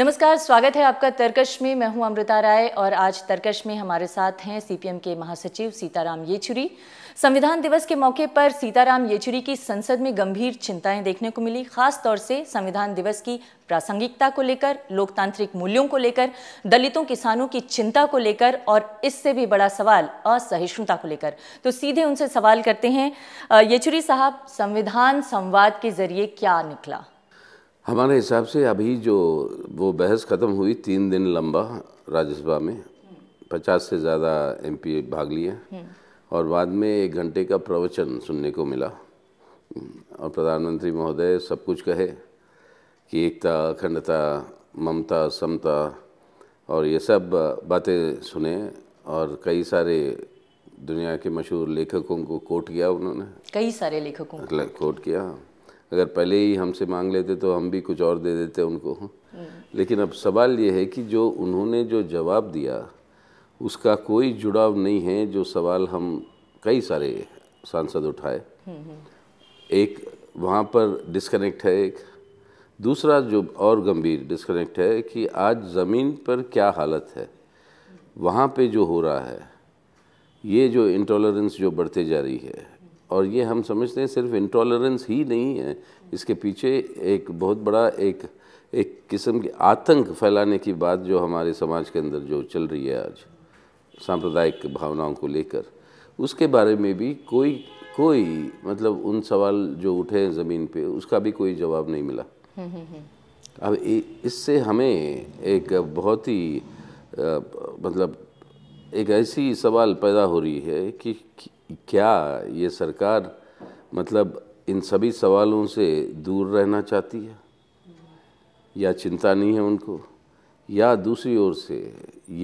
नमस्कार स्वागत है आपका तर्कश में मैं हूं अमृता राय और आज तर्कश में हमारे साथ हैं सीपीएम के महासचिव सीताराम येचुरी संविधान दिवस के मौके पर सीताराम येचुरी की संसद में गंभीर चिंताएं देखने को मिली खास तौर से संविधान दिवस की प्रासंगिकता को लेकर लोकतांत्रिक मूल्यों को लेकर दलितों किसानों की चिंता को लेकर और इससे भी बड़ा सवाल असहिष्णुता को लेकर तो सीधे उनसे सवाल करते हैं येचुरी साहब संविधान संवाद के जरिए क्या निकला हमारे हिसाब से अभी जो वो बहस ख़त्म हुई तीन दिन लंबा राज्यसभा में पचास से ज़्यादा एमपी भाग लिए और बाद में एक घंटे का प्रवचन सुनने को मिला और प्रधानमंत्री महोदय सब कुछ कहे कि एकता अखंडता ममता समता और ये सब बातें सुने और कई सारे दुनिया के मशहूर लेखकों को कोट किया उन्होंने कई सारे लेखकों को कोट किया अगर पहले ही हमसे मांग लेते तो हम भी कुछ और दे देते उनको हाँ। लेकिन अब सवाल ये है कि जो उन्होंने जो जवाब दिया उसका कोई जुड़ाव नहीं है जो सवाल हम कई सारे सांसद उठाए हम्म, हम्म। एक वहाँ पर डिस्कनेक्ट है एक दूसरा जो और गंभीर डिस्कनेक्ट है कि आज ज़मीन पर क्या हालत है वहाँ पे जो हो रहा है ये जो इंटॉलरेंस जो बढ़ते जा रही है और ये हम समझते हैं सिर्फ इंटॉलरेंस ही नहीं है इसके पीछे एक बहुत बड़ा एक एक किस्म की आतंक फैलाने की बात जो हमारे समाज के अंदर जो चल रही है आज सांप्रदायिक भावनाओं को लेकर उसके बारे में भी कोई कोई मतलब उन सवाल जो उठे हैं ज़मीन पे उसका भी कोई जवाब नहीं मिला अब इससे हमें एक बहुत ही मतलब एक ऐसी सवाल पैदा हो रही है कि क्या ये सरकार मतलब इन सभी सवालों से दूर रहना चाहती है या चिंता नहीं है उनको या दूसरी ओर से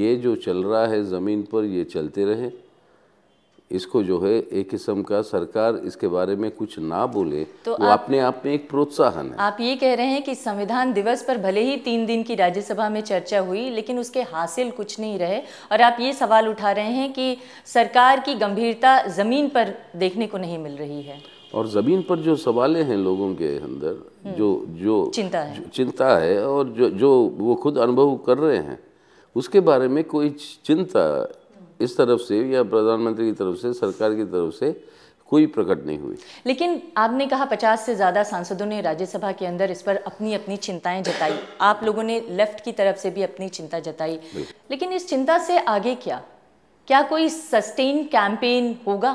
ये जो चल रहा है ज़मीन पर ये चलते रहें इसको जो है एक किस्म का सरकार इसके बारे में कुछ ना बोले तो वो आप, अपने आप में एक प्रोत्साहन है आप ये कह रहे हैं कि संविधान दिवस पर भले ही तीन दिन की राज्यसभा में चर्चा हुई लेकिन उसके हासिल कुछ नहीं रहे और आप ये सवाल उठा रहे हैं कि सरकार की गंभीरता ज़मीन पर देखने को नहीं मिल रही है और ज़मीन पर जो सवाले हैं लोगों के अंदर हम्म। जो जो चिंता है जो, चिंता है और जो जो वो खुद अनुभव कर रहे हैं उसके बारे में कोई चिंता इस तरफ से या प्रधानमंत्री की तरफ से सरकार की तरफ से कोई प्रकट नहीं हुई लेकिन आपने कहा पचास से ज़्यादा सांसदों ने राज्यसभा के अंदर इस पर अपनी अपनी चिंताएं जताई आप लोगों ने लेफ्ट की तरफ से भी अपनी चिंता जताई लेकिन इस चिंता से आगे क्या क्या कोई सस्टेन कैंपेन होगा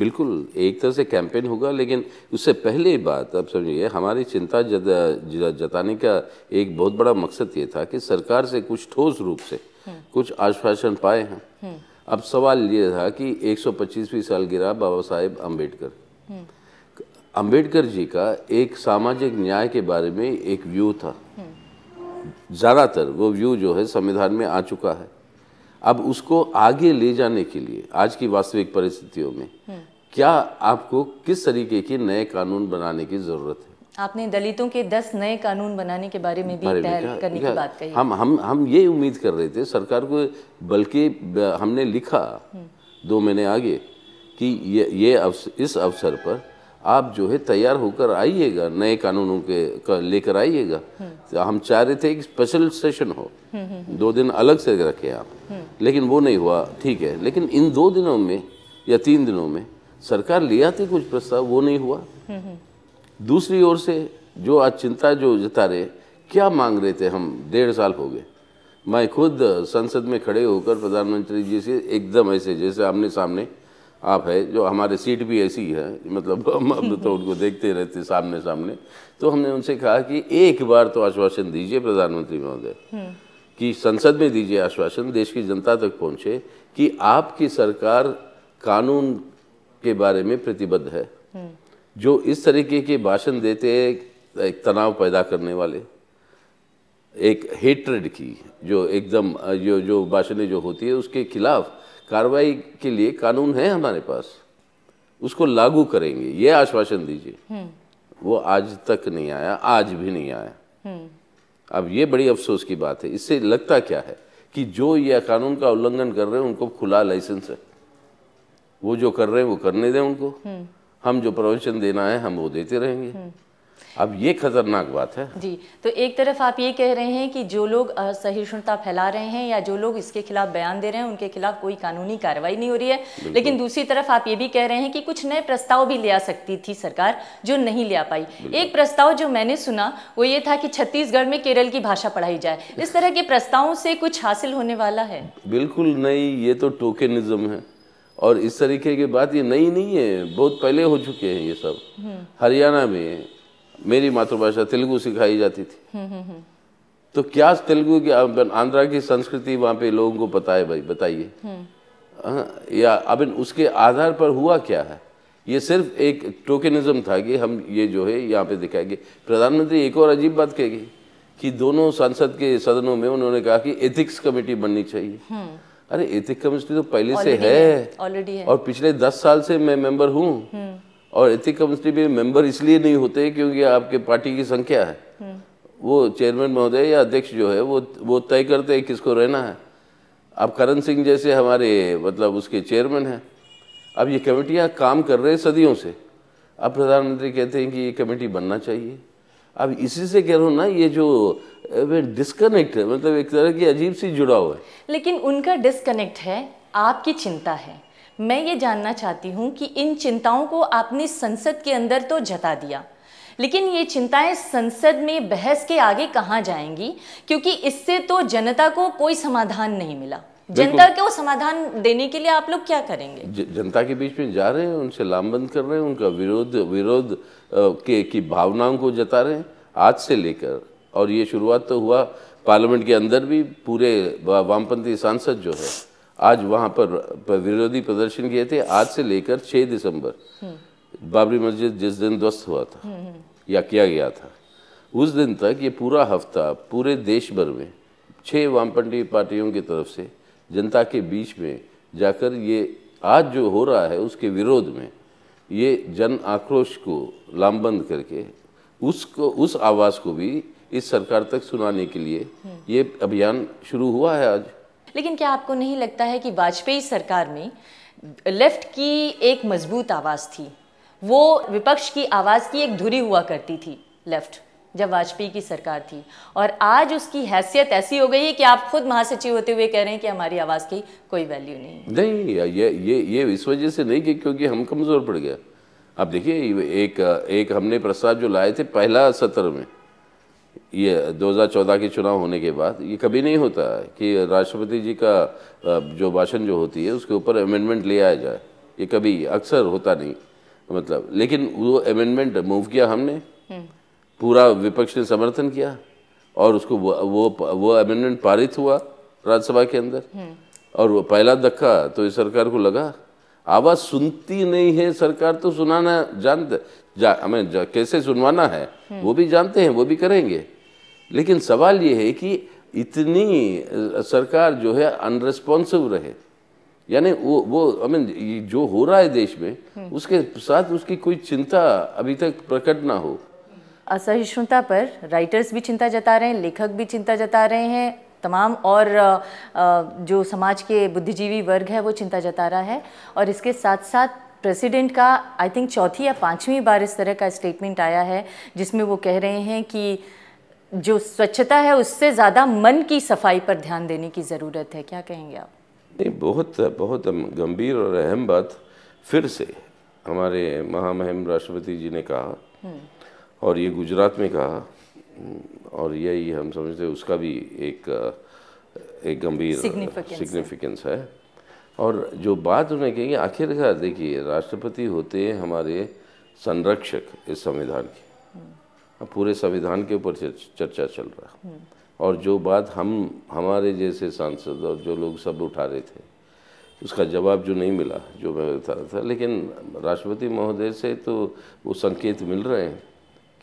बिल्कुल एक तरह से कैंपेन होगा लेकिन उससे पहले बात आप समझिए हमारी चिंता जताने का एक बहुत बड़ा मकसद ये था कि सरकार से कुछ ठोस रूप से हम्म। कुछ आश्वासन पाए हैं हम्म। अब सवाल ये था कि 125वीं गिरा बाबा साहेब अम्बेडकर अम्बेडकर हम्म। जी का एक सामाजिक न्याय के बारे में एक व्यू था ज़्यादातर वो व्यू जो है संविधान में आ चुका है अब उसको आगे ले जाने के लिए आज की वास्तविक परिस्थितियों में हम्म। क्या आपको किस तरीके के नए कानून बनाने की ज़रूरत है आपने दलितों के दस नए कानून बनाने के बारे में भी पहल करने की बात कही हम हम हम ये उम्मीद कर रहे थे सरकार को बल्कि हमने लिखा हम्म। दो महीने आगे कि ये ये अवसर इस अवसर पर आप जो है तैयार होकर आइएगा नए कानूनों के लेकर आइएगा तो हम चाह रहे थे एक स्पेशल सेशन हो हम्म, दो दिन अलग से रखे आप लेकिन वो नहीं हुआ ठीक है लेकिन इन दो दिनों में या तीन दिनों में सरकार ले आती कुछ प्रस्ताव वो नहीं हुआ दूसरी ओर से जो आज चिंता जो जता रहे क्या मांग रहे थे हम डेढ़ साल हो गए मैं खुद संसद में खड़े होकर प्रधानमंत्री जी से एकदम ऐसे जैसे आमने सामने आप है जो हमारे सीट भी ऐसी है मतलब हम अब तो उनको देखते रहते सामने सामने तो हमने उनसे कहा कि एक बार तो आश्वासन दीजिए प्रधानमंत्री महोदय हम्म। कि संसद में दीजिए आश्वासन देश की जनता तक पहुंचे कि आपकी सरकार कानून के बारे में प्रतिबद्ध है हम्म। जो इस तरीके के भाषण देते हैं एक तनाव पैदा करने वाले एक हेट्रेड की जो एकदम जो जो भाषणें जो होती है उसके खिलाफ कार्रवाई के लिए कानून है हमारे पास उसको लागू करेंगे ये आश्वासन दीजिए हम्म। वो आज तक नहीं आया आज भी नहीं आया हम्म। अब ये बड़ी अफसोस की बात है इससे लगता क्या है कि जो यह कानून का उल्लंघन कर रहे हैं उनको खुला लाइसेंस है वो जो कर रहे हैं वो करने दें उनको हम्म। हम जो प्रवचन देना है हम वो देते रहेंगे हम्म। अब ये खतरनाक बात है जी तो एक तरफ आप ये कह रहे हैं कि जो लोग असहिष्णुता फैला रहे हैं या जो लोग इसके खिलाफ बयान दे रहे हैं उनके खिलाफ कोई कानूनी कार्रवाई नहीं हो रही है लेकिन दूसरी तरफ आप ये भी कह रहे हैं कि कुछ नए प्रस्ताव भी ले आ सकती थी सरकार जो नहीं ले आ पाई एक प्रस्ताव जो मैंने सुना वो ये था कि छत्तीसगढ़ में केरल की भाषा पढ़ाई जाए इस तरह के प्रस्तावों से कुछ हासिल होने वाला है बिल्कुल नहीं ये तो टोकेनिज्म है और इस तरीके की बात ये नई नहीं है बहुत पहले हो चुके हैं ये सब हम्म। हरियाणा में मेरी मातृभाषा तेलुगु सिखाई जाती थी हम्म, हम्म, तो क्या तेलुगु की आंध्रा की संस्कृति वहाँ पे लोगों को पता है भाई बताइए हाँ, या अब उसके आधार पर हुआ क्या है ये सिर्फ एक टोकनिज्म था कि हम ये जो है यहाँ पे दिखाएंगे प्रधानमंत्री एक और अजीब बात कहेगी कि दोनों संसद के सदनों में उन्होंने कहा कि एथिक्स कमेटी बननी चाहिए अरे एथिक कमिटी तो पहले से है ऑलरेडी है, है और पिछले दस साल से मैं मेंबर हूँ हम्म। और एथिक कमिटी में मेंबर इसलिए नहीं होते क्योंकि आपके पार्टी की संख्या है हम्म। वो चेयरमैन महोदय या अध्यक्ष जो है वो वो तय करते हैं किसको रहना है अब करण सिंह जैसे हमारे मतलब उसके चेयरमैन हैं अब ये कमेटियाँ काम कर रहे हैं सदियों से अब प्रधानमंत्री कहते हैं कि ये कमेटी बनना चाहिए अब इसी से कह रहा हूँ ना ये जो डिस्कनेक्ट है मतलब एक तरह की अजीब सी जुड़ा हुआ है लेकिन उनका डिस्कनेक्ट है आपकी चिंता है मैं ये जानना चाहती हूँ कि इन चिंताओं को आपने संसद के अंदर तो जता दिया लेकिन ये चिंताएं संसद में बहस के आगे कहाँ जाएंगी क्योंकि इससे तो जनता को कोई समाधान नहीं मिला जनता को समाधान देने के लिए आप लोग क्या करेंगे जनता के बीच में जा रहे हैं उनसे लामबंद कर रहे हैं उनका विरोध विरोध के की भावनाओं को जता रहे हैं आज से लेकर और ये शुरुआत तो हुआ पार्लियामेंट के अंदर भी पूरे वामपंथी सांसद जो है आज वहाँ पर, पर विरोधी प्रदर्शन किए थे आज से लेकर 6 दिसंबर हम्म। बाबरी मस्जिद जिस दिन ध्वस्त हुआ था हम्म, हम्म। या किया गया था उस दिन तक ये पूरा हफ्ता पूरे देश भर में छः वामपंथी पार्टियों की तरफ से जनता के बीच में जाकर ये आज जो हो रहा है उसके विरोध में ये जन आक्रोश को लामबंद करके उसको उस आवाज़ को भी इस सरकार तक सुनाने के लिए ये अभियान शुरू हुआ है आज लेकिन क्या आपको नहीं लगता है कि वाजपेयी सरकार में लेफ्ट की एक मजबूत आवाज़ थी वो विपक्ष की आवाज़ की एक धुरी हुआ करती थी लेफ्ट जब वाजपेयी की सरकार थी और आज उसकी हैसियत ऐसी हो गई है कि आप खुद महासचिव होते हुए कह रहे हैं कि हमारी आवाज़ की कोई वैल्यू नहीं नहीं ये ये ये इस वजह से नहीं कि क्योंकि हम कमज़ोर पड़ गया आप देखिए एक एक हमने प्रस्ताव जो लाए थे पहला सत्र में ये 2014 के चुनाव होने के बाद ये कभी नहीं होता कि राष्ट्रपति जी का जो भाषण जो होती है उसके ऊपर अमेंडमेंट ले आया जाए ये कभी अक्सर होता नहीं मतलब लेकिन वो अमेंडमेंट मूव किया हमने हम्म। पूरा विपक्ष ने समर्थन किया और उसको वो वो वो अमेंडमेंट पारित हुआ राज्यसभा के अंदर हम्म। और वो पहला धक्का तो इस सरकार को लगा आवाज़ सुनती नहीं है सरकार तो सुनाना जानते जा हमें जा, कैसे सुनवाना है हम्म। वो भी जानते हैं वो भी करेंगे लेकिन सवाल ये है कि इतनी सरकार जो है अनरेस्पॉन्सिव रहे यानी वो वो आई मीन जो हो रहा है देश में हम्म। उसके साथ उसकी कोई चिंता अभी तक प्रकट ना हो असहिष्णुता पर राइटर्स भी चिंता जता रहे हैं लेखक भी चिंता जता रहे हैं तमाम और जो समाज के बुद्धिजीवी वर्ग है वो चिंता जता रहा है और इसके साथ साथ प्रेसिडेंट का आई थिंक चौथी या पांचवी बार इस तरह का स्टेटमेंट आया है जिसमें वो कह रहे हैं कि जो स्वच्छता है उससे ज़्यादा मन की सफाई पर ध्यान देने की ज़रूरत है क्या कहेंगे आप नहीं बहुत बहुत गंभीर और अहम बात फिर से हमारे महामहिम राष्ट्रपति जी ने कहा हम्म। और ये गुजरात में कहा और यही हम समझते उसका भी एक एक गंभीर सिग्निफिकेंस है और जो बात उन्हें कही आखिरकार देखिए राष्ट्रपति होते हमारे संरक्षक इस संविधान के पूरे संविधान के ऊपर चर्चा चल रहा है हम्म। और जो बात हम हमारे जैसे सांसद और जो लोग सब उठा रहे थे उसका जवाब जो नहीं मिला जो मैं बता रहा था लेकिन राष्ट्रपति महोदय से तो वो संकेत मिल रहे हैं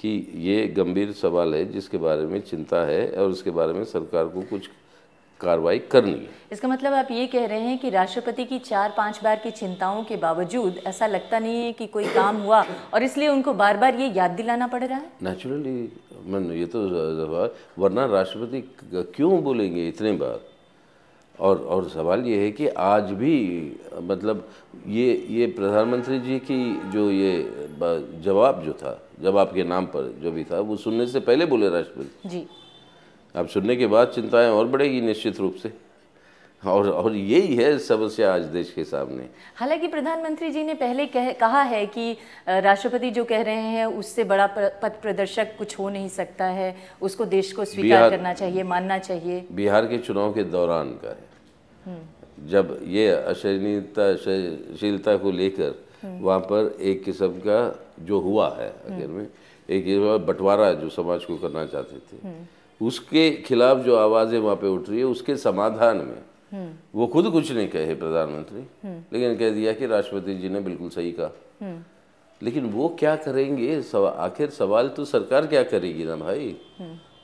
कि ये गंभीर सवाल है जिसके बारे में चिंता है और उसके बारे में सरकार को कुछ कार्रवाई करनी है इसका मतलब आप ये कह रहे हैं कि राष्ट्रपति की चार पांच बार की चिंताओं के बावजूद ऐसा लगता नहीं है कि कोई काम हुआ और इसलिए उनको बार बार ये याद दिलाना पड़ रहा है नेचुरली मैं ये तो वरना राष्ट्रपति क्यों बोलेंगे इतने बार और और सवाल ये है कि आज भी मतलब ये ये प्रधानमंत्री जी की जो ये जवाब जो था जवाब के नाम पर जो भी था वो सुनने से पहले बोले राष्ट्रपति जी अब सुनने के बाद चिंताएं और बढ़ेगी निश्चित रूप से और और यही है समस्या आज देश के सामने हालांकि प्रधानमंत्री जी ने पहले कह, कहा है कि राष्ट्रपति जो कह रहे हैं उससे बड़ा पथ प्रदर्शक कुछ हो नहीं सकता है उसको देश को स्वीकार करना चाहिए मानना चाहिए बिहार के चुनाव के दौरान का है हम्म। जब ये असहनीयता सहनशीलता को लेकर हम्म। वहाँ पर एक किस्म का जो हुआ है अगर हम्म। में एक बंटवारा जो समाज को करना चाहते थे उसके खिलाफ जो आवाज़ें वहाँ पे उठ रही है उसके समाधान में वो खुद कुछ नहीं कहे प्रधानमंत्री लेकिन कह दिया कि राष्ट्रपति जी ने बिल्कुल सही कहा लेकिन वो क्या करेंगे सवा, आखिर सवाल तो सरकार क्या करेगी ना भाई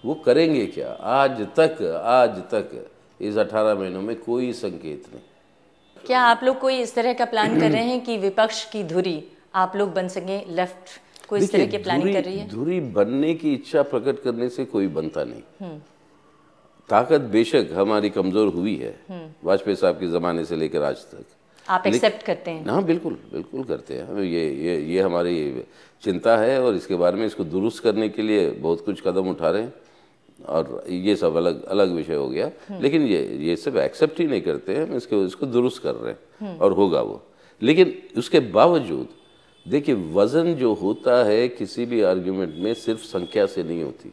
वो करेंगे क्या आज तक आज तक इस अठारह महीनों में कोई संकेत नहीं क्या आप लोग कोई इस तरह का प्लान कर रहे हैं कि विपक्ष की धुरी आप लोग बन सके लेफ्ट कोई इस तरह के प्लानिंग कर रही है धुरी बनने की इच्छा प्रकट करने से कोई बनता नहीं हम्म। ताकत बेशक हमारी कमज़ोर हुई है वाजपेयी साहब के ज़माने से लेकर आज तक आप एक्सेप्ट करते हैं हाँ बिल्कुल बिल्कुल करते हैं हमें ये ये ये हमारी चिंता है और इसके बारे में इसको दुरुस्त करने के लिए बहुत कुछ कदम उठा रहे हैं और ये सब अलग अलग विषय हो गया हम्म। लेकिन ये ये सब एक्सेप्ट ही नहीं करते हैं इसके इसको दुरुस्त कर रहे हैं हम्म। और होगा वो लेकिन उसके बावजूद देखिए वज़न जो होता है किसी भी आर्ग्यूमेंट में सिर्फ संख्या से नहीं होती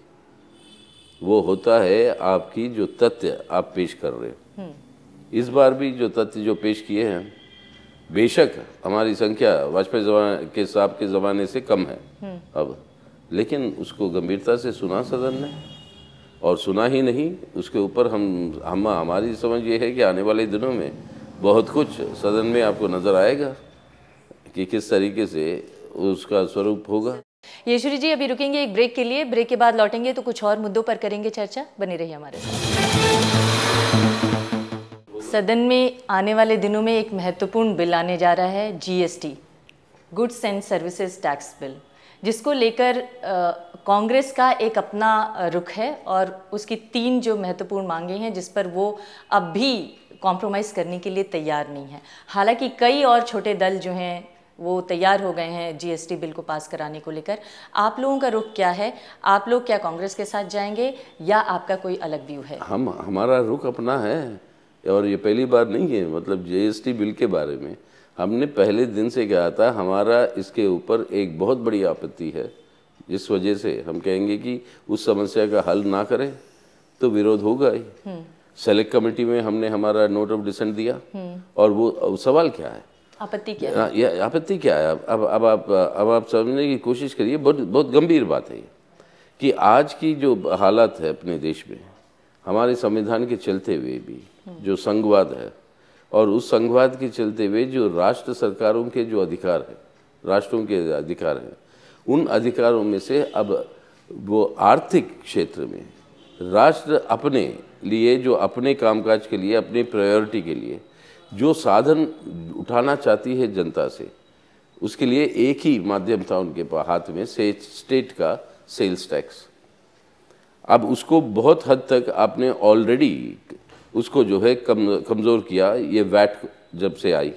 वो होता है आपकी जो तथ्य आप पेश कर रहे हो हम्म। इस बार भी जो तथ्य जो पेश किए हैं बेशक हमारी संख्या वाजपेयी के साहब के ज़माने से कम है हम्म। अब लेकिन उसको गंभीरता से सुना सदन ने और सुना ही नहीं उसके ऊपर हम हम हमारी समझ ये है कि आने वाले दिनों में बहुत कुछ सदन में आपको नज़र आएगा कि किस तरीके से उसका स्वरूप होगा यशुरी जी अभी रुकेंगे एक ब्रेक के लिए ब्रेक के बाद लौटेंगे तो कुछ और मुद्दों पर करेंगे चर्चा बनी रही हमारे साथ सदन में आने वाले दिनों में एक महत्वपूर्ण बिल आने जा रहा है GST goods and services tax bill जिसको लेकर कांग्रेस का एक अपना रुख है और उसकी तीन जो महत्वपूर्ण मांगे हैं जिस पर वो अब भी कॉम्प्रोमाइज़ करने के लिए तैयार नहीं है हालांकि कई और छोटे दल जो हैं वो तैयार हो गए हैं जीएसटी बिल को पास कराने को लेकर आप लोगों का रुख क्या है आप लोग क्या कांग्रेस के साथ जाएंगे या आपका कोई अलग व्यू है हम हमारा रुख अपना है और ये पहली बार नहीं है मतलब जीएसटी बिल के बारे में हमने पहले दिन से कहा था हमारा इसके ऊपर एक बहुत बड़ी आपत्ति है जिस वजह से हम कहेंगे कि उस समस्या का हल ना करें तो विरोध होगा ही सेलेक्ट हम्म। कमेटी में हमने हमारा नोट ऑफ डिसेंट दिया हम्म। और वो सवाल क्या है हाँ, आपत्ति क्या है आपत्ति क्या है अब अब आप अब आप समझने की कोशिश करिए बहुत बहुत गंभीर बात है कि आज की जो हालत है अपने देश में हमारे संविधान के चलते हुए भी हम्म। जो संघवाद है और उस संघवाद के चलते हुए जो राष्ट्र सरकारों के जो अधिकार है राष्ट्रों के अधिकार हैं उन अधिकारों में से अब वो आर्थिक क्षेत्र में राष्ट्र अपने लिए जो अपने कामकाज के लिए अपने प्रायोरिटी के लिए जो साधन उठाना चाहती है जनता से उसके लिए एक ही माध्यम था उनके पास हाथ में से स्टेट का सेल्स टैक्स अब उसको बहुत हद तक आपने ऑलरेडी उसको जो है कम कमज़ोर किया ये वैट जब से आई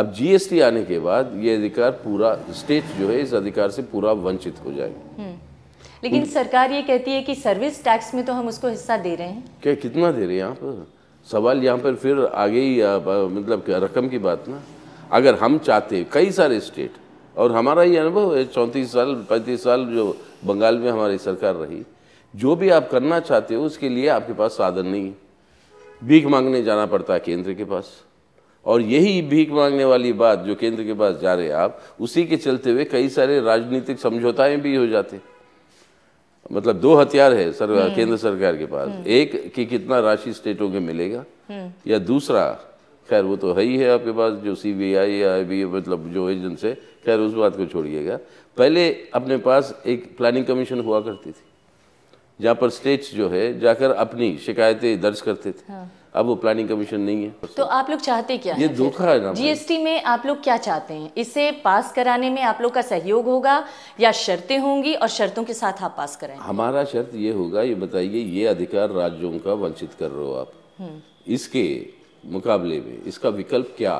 अब जीएसटी आने के बाद ये अधिकार पूरा स्टेट जो है इस अधिकार से पूरा वंचित हो जाएगी हम्म। लेकिन सरकार ये कहती है कि सर्विस टैक्स में तो हम उसको हिस्सा दे रहे हैं क्या कितना दे रहे हैं आप सवाल यहाँ पर फिर आगे ही मतलब रकम की बात ना अगर हम चाहते कई सारे स्टेट और हमारा ही अनुभव है चौंतीस साल पैंतीस साल जो बंगाल में हमारी सरकार रही जो भी आप करना चाहते हो उसके लिए आपके पास साधन नहीं है भीख मांगने जाना पड़ता है केंद्र के पास और यही भीख मांगने वाली बात जो केंद्र के पास जा रहे आप उसी के चलते हुए कई सारे राजनीतिक समझौताएं भी हो जाते हैं मतलब दो हथियार है सर हम्म। केंद्र सरकार के पास हम्म। एक कि कितना राशि स्टेटों के मिलेगा हम्म। या दूसरा खैर वो तो है ही है आपके पास जो सी बी आई या आई बी मतलब जो एजेंस है खैर उस बात को छोड़िएगा पहले अपने पास एक प्लानिंग कमीशन हुआ करती थी जहाँ पर स्टेट्स जो है जाकर अपनी शिकायतें दर्ज करते थे हाँ। अब वो प्लानिंग कमीशन नहीं है तो आप लोग चाहते क्या ये धोखा है ना जीएसटी में आप लोग क्या चाहते हैं इसे पास कराने में आप लोग का सहयोग होगा या शर्तें होंगी और शर्तों के साथ आप पास कराएं हमारा शर्त ये होगा ये बताइए ये अधिकार राज्यों का वंचित कर रहे हो आप हम्म। इसके मुकाबले में इसका विकल्प क्या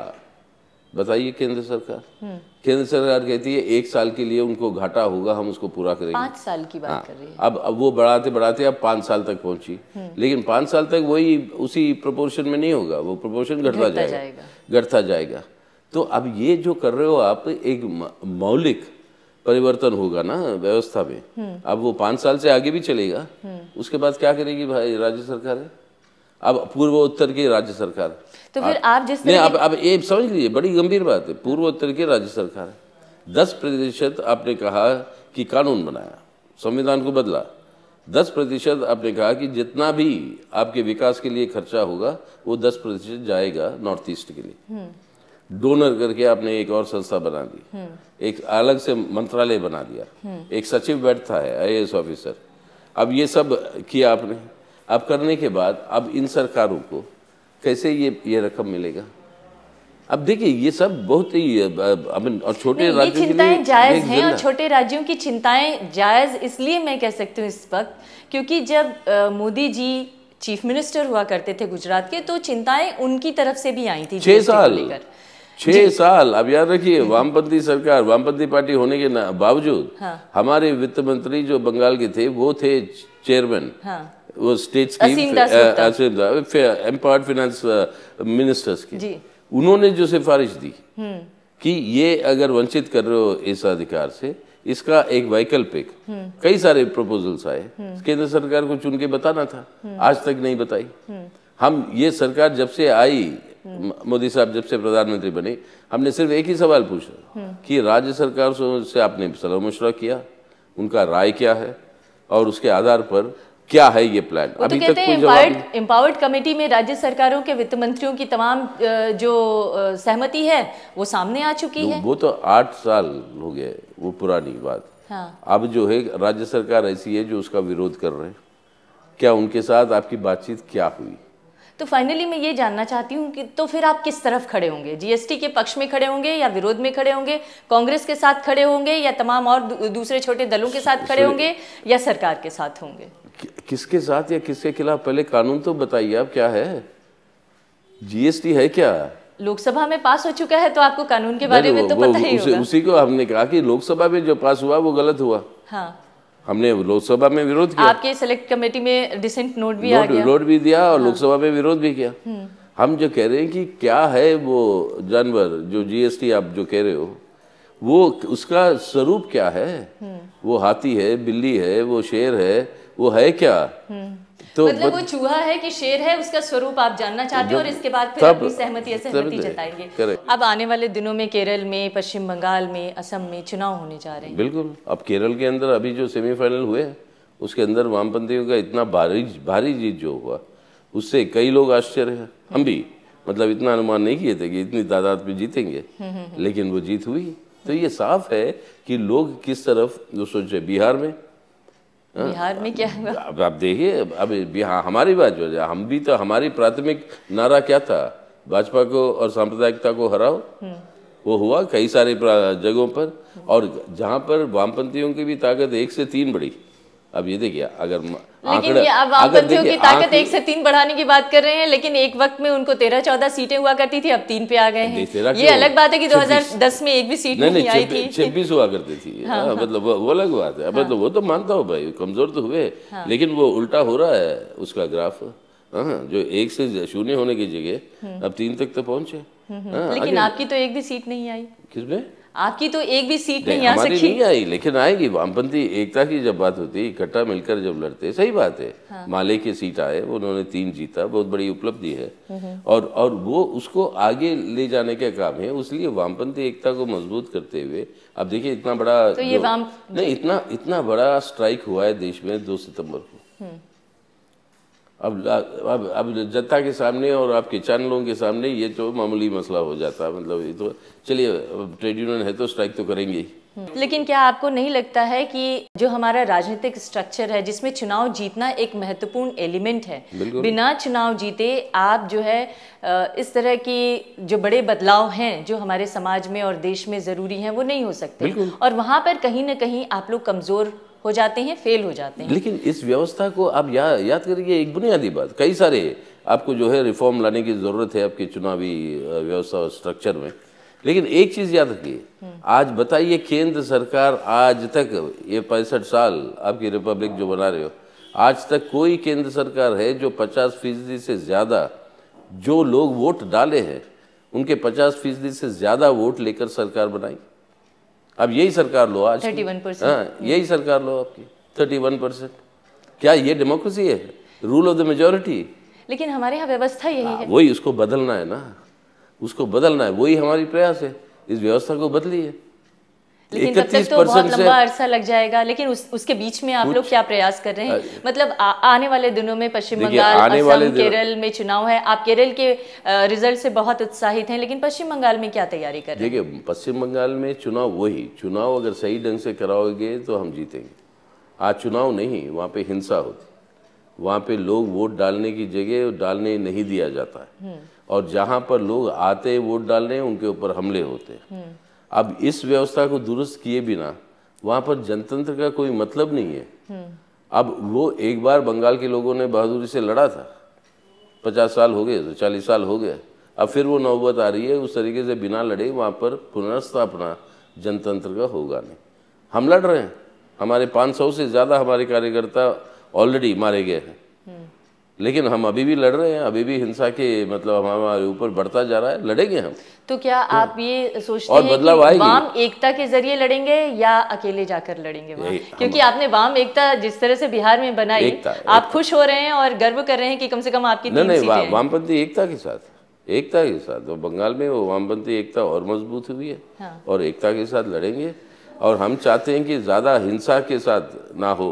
बताइए केंद्र सरकार हम्म। केंद्र सरकार कहती है एक साल के लिए उनको घाटा होगा हम उसको पूरा करेंगे पांच साल की बात हाँ, कर रही है अब अब वो बढ़ाते बढ़ाते अब पांच साल तक पहुंची हम्म। लेकिन पांच साल तक वही उसी प्रपोर्शन में नहीं होगा वो प्रपोर्शन घटता जाएगा घटता जाएगा तो अब ये जो कर रहे हो आप एक मौलिक परिवर्तन होगा ना व्यवस्था में हम्म। अब वो पांच साल से आगे भी चलेगा हम्म। उसके बाद क्या करेगी भाई राज्य सरकार अब पूर्व उत्तर की राज्य सरकार तो फिर आप जिस नहीं आप ये समझ लीजिए बड़ी गंभीर बात है पूर्वोत्तर की राज्य सरकार है दस प्रतिशत आपने कहा कि कानून बनाया संविधान को बदला दस प्रतिशत आपने कहा कि जितना भी आपके विकास के लिए खर्चा होगा वो दस प्रतिशत जाएगा नॉर्थ ईस्ट के लिए हम्म। डोनर करके आपने एक और संस्था बना दी हम्म। एक अलग से मंत्रालय बना दिया हम्म। एक सचिव बैठता है आई ऑफिसर अब ये सब किया आपने अब करने के बाद अब इन सरकारों को कैसे ये ये रकम मिलेगा अब देखिए ये सब बहुत ही और छोटे राज्यों की चिंताएं जायज हैं और छोटे राज्यों की चिंताएं जायज इसलिए मैं कह सकती हूँ इस वक्त क्योंकि जब मोदी जी चीफ मिनिस्टर हुआ करते थे गुजरात के तो चिंताएं उनकी तरफ से भी आई थी छह साल छह साल अब याद रखिए हम्म। वामपंथी सरकार वामपंथी पार्टी होने के बावजूद हाँ। हमारे वित्त मंत्री जो बंगाल के थे वो थे चेयरमैन हाँ। वो state scheme Asim empowered finance ministers की उन्होंने जो सिफारिश दी हम्म। कि ये अगर वंचित कर रहे हो इस अधिकार से इसका एक वैकल्पिक हम्म। कई सारे प्रपोजल्स आए हम्म। केंद्र सरकार को चुन के बताना था आज तक नहीं बताई हम ये सरकार जब से आई मोदी साहब जब से प्रधानमंत्री बने हमने सिर्फ एक ही सवाल पूछा कि राज्य सरकार से आपने सलाह मशुरा किया उनका राय क्या है और उसके आधार पर क्या है ये प्लान तो अभी तो कहते हैं एम्पावर्ड कमेटी में राज्य सरकारों के वित्त मंत्रियों की तमाम जो सहमति है वो सामने आ चुकी है वो तो आठ साल हो गए वो पुरानी बात हाँ। अब जो है राज्य सरकार ऐसी है जो उसका विरोध कर रहे हैं क्या उनके साथ आपकी बातचीत क्या हुई तो फाइनली मैं ये जानना चाहती हूँ कि तो फिर आप किस तरफ खड़े होंगे जीएसटी के पक्ष में खड़े होंगे या विरोध में खड़े होंगे कांग्रेस के साथ खड़े होंगे या तमाम और दूसरे छोटे दलों के साथ खड़े होंगे या सरकार के साथ होंगे किसके साथ या किसके खिलाफ पहले कानून तो बताइए आप क्या है जीएसटी है क्या लोकसभा में पास हो चुका है तो आपको कानून के बारे में तो पता ही होगा। उसी को हमने कहा कि लोकसभा में जो पास हुआ वो गलत हुआ हाँ हमने लोकसभा में विरोध किया आपके सेलेक्ट कमेटी में डिसेंट नोट भी नोट, आ गया नोट भी दिया और हाँ। लोकसभा में विरोध भी किया हम्म। हम जो कह रहे हैं कि क्या है वो जानवर जो जीएसटी आप जो कह रहे हो वो उसका स्वरूप क्या है हम्म। वो हाथी है बिल्ली है वो शेर है वो है क्या हम्म। तो मतलब वो चूहा है कि शेर है उसका स्वरूप आप जानना चाहते हैं और इसके बाद फिर अपनी सहमति या सहमति जताएंगे अब आने वाले दिनों में केरल में पश्चिम बंगाल में असम में चुनाव होने जा रहे हैं बिल्कुल अब केरल के अंदर अभी जो सेमीफाइनल हुए उसके अंदर वामपंथियों का इतना भारी भारी जीत जो हुआ उससे कई लोग आश्चर्य है हम भी मतलब इतना अनुमान नहीं किए थे कि इतनी तादाद में जीतेंगे हम्म, हम्म, लेकिन वो जीत हुई तो ये साफ है कि लोग किस तरफ जो सोचे बिहार में बिहार में क्या हुआ अब आप देखिए अब बिहार हमारी बात जो हम भी तो हमारी प्राथमिक नारा क्या था भाजपा को और सांप्रदायिकता को हराओ हम्म। वो हुआ कई सारे जगहों पर और जहाँ पर वामपंथियों की भी ताकत एक से तीन बढ़ी अब ये देखिए अगर लेकिन ये अब आप पंथियों की ताकत एक से तीन बढ़ाने की बात कर रहे हैं लेकिन एक वक्त में उनको तेरह चौदह सीटें हुआ करती थी अब तीन पे आ गए हैं ये अलग बात है कि 2010 में एक भी सीट नहीं, नहीं आई थी छब्बीस हुआ करती थी हाँ, हाँ, हाँ। मतलब वो अलग बात है हाँ। मतलब वो तो मानता हूँ भाई कमजोर तो हुए हाँ। लेकिन वो उल्टा हो रहा है उसका ग्राफ जो एक से शून्य होने की जगह हम्म। अब तीन तक तो पहुंचे हम्म, हम्म। लेकिन आपकी तो एक भी सीट नहीं आई किसमें आपकी तो एक भी सीट नहीं, नहीं आ सकी नहीं आई लेकिन आएगी वामपंथी एकता की जब बात होती है इकट्ठा मिलकर जब लड़ते सही बात है हाँ। माले की सीट आए उन्होंने तीन जीता बहुत बड़ी उपलब्धि है हम्म, हम्म। और और वो उसको आगे ले जाने का काम है उसलिए वामपंथी एकता को मजबूत करते हुए अब देखिए इतना बड़ा तो ये वाम नहीं इतना इतना बड़ा स्ट्राइक हुआ है देश में दो सितम्बर को हम्म। अब अब अब जनता के सामने और आपके चैनलों के सामने ये तो मामूली मसला हो जाता है मतलब ये तो चलिए ट्रेड यूनियन है तो स्ट्राइक तो करेंगे ही लेकिन क्या आपको नहीं लगता है कि जो हमारा राजनीतिक स्ट्रक्चर है जिसमें चुनाव जीतना एक महत्वपूर्ण एलिमेंट है बिना चुनाव जीते आप जो है इस तरह की जो बड़े बदलाव हैं जो हमारे समाज में और देश में ज़रूरी हैं वो नहीं हो सकते और वहाँ पर कहीं ना कहीं आप लोग कमज़ोर हो जाते हैं फेल हो जाते हैं लेकिन इस व्यवस्था को आप या, याद करिए एक बुनियादी बात कई सारे आपको जो है रिफॉर्म लाने की ज़रूरत है आपकी चुनावी व्यवस्था और स्ट्रक्चर में लेकिन एक चीज़ याद रखिए हम्म। आज बताइए केंद्र सरकार आज तक ये पैंसठ साल आपकी रिपब्लिक जो बना रहे हो आज तक कोई केंद्र सरकार है जो पचास फीसदी से ज़्यादा जो लोग वोट डाले हैं उनके पचास फीसदी से ज़्यादा वोट लेकर सरकार बनाई अब यही सरकार लो आज थर्टी वन परसेंट हाँ यही सरकार लो आपकी थर्टी वन परसेंट क्या ये डेमोक्रेसी है रूल ऑफ द मेजोरिटी लेकिन हमारे यहाँ व्यवस्था यही आ, हाँ, है वही उसको बदलना है ना उसको बदलना है वही हमारी प्रयास है इस व्यवस्था को बदली है लेकिन तब तक तो बहुत लंबा अरसा लग जाएगा लेकिन उस, उसके बीच में आप लोग क्या प्रयास कर रहे हैं मतलब आ, आने वाले दिनों में पश्चिम बंगाल असम केरल में चुनाव है आप केरल के रिजल्ट से बहुत उत्साहित हैं लेकिन पश्चिम बंगाल में क्या तैयारी कर रहे हैं देखिए पश्चिम बंगाल में चुनाव वही चुनाव अगर सही ढंग से कराओगे तो हम जीतेंगे आज चुनाव नहीं वहाँ पे हिंसा होती वहाँ पे लोग वोट डालने की जगह डालने नहीं दिया जाता है हम्म। और जहाँ पर लोग आते वोट डालने उनके ऊपर हमले होते हैं हम्म। अब इस व्यवस्था को दुरुस्त किए बिना वहाँ पर जनतंत्र का कोई मतलब नहीं है हम्म। अब वो एक बार बंगाल के लोगों ने बहादुरी से लड़ा था पचास साल हो गए तो चालीस साल हो गए अब फिर वो नौबत आ रही है उस तरीके से बिना लड़े वहाँ पर पुनर्स्थापना जनतंत्र का होगा नहीं हम लड़ रहे हैं हमारे 500 से ज़्यादा हमारे कार्यकर्ता ऑलरेडी मारे गए हैं लेकिन हम अभी भी लड़ रहे हैं अभी भी हिंसा के मतलब हमारे ऊपर बढ़ता जा रहा है लड़ेंगे हम तो क्या तो आप ये सोचते और हैं बदलाव कि वाम एकता के जरिए लड़ेंगे या अकेले जाकर लड़ेंगे क्योंकि आपने वाम एकता जिस तरह से बिहार में बनाई एकता, आप खुश हो रहे हैं और गर्व कर रहे हैं कि कम से कम आपकी नहीं नहीं वामपंथी एकता के साथ एकता के साथ बंगाल में वो वामपंथी एकता और मजबूत हुई है हाँ। और एकता के साथ लड़ेंगे और हम चाहते हैं कि ज़्यादा हिंसा के साथ ना हो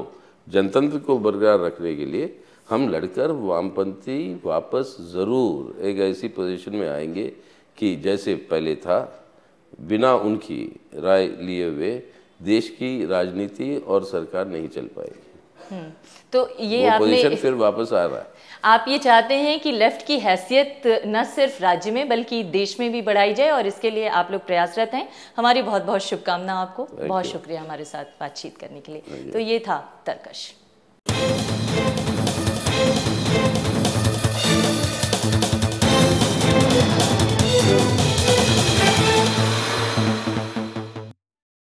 जनतंत्र को बरकरार रखने के लिए हम लड़कर वामपंथी वापस ज़रूर एक ऐसी पोजीशन में आएंगे कि जैसे पहले था बिना उनकी राय लिए हुए देश की राजनीति और सरकार नहीं चल पाएगी हम्म, तो ये आपने फिर वापस आ रहा है आप ये चाहते हैं कि लेफ्ट की हैसियत न सिर्फ राज्य में बल्कि देश में भी बढ़ाई जाए और इसके लिए आप लोग प्रयासरत हैं हमारी बहुत बहुत शुभकामना आपको बहुत शुक्रिया हमारे साथ बातचीत करने के लिए तो ये था तर्कश